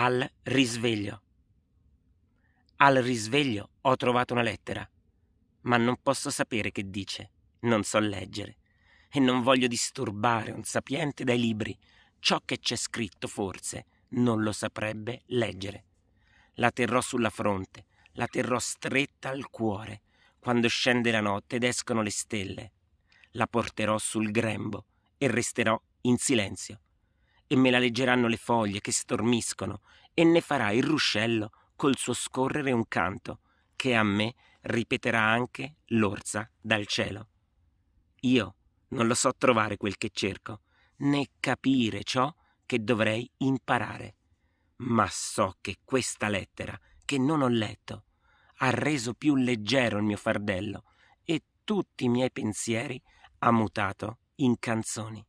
al risveglio. Al risveglio ho trovato una lettera, ma non posso sapere che dice, non so leggere, e non voglio disturbare un sapiente dai libri, ciò che c'è scritto forse non lo saprebbe leggere. La terrò sulla fronte, la terrò stretta al cuore, quando scende la notte ed escono le stelle. La porterò sul grembo e resterò in silenzio e me la leggeranno le foglie che stormiscono e ne farà il ruscello col suo scorrere un canto che a me ripeterà anche l'orza dal cielo. Io non lo so trovare quel che cerco, né capire ciò che dovrei imparare, ma so che questa lettera, che non ho letto, ha reso più leggero il mio fardello e tutti i miei pensieri ha mutato in canzoni.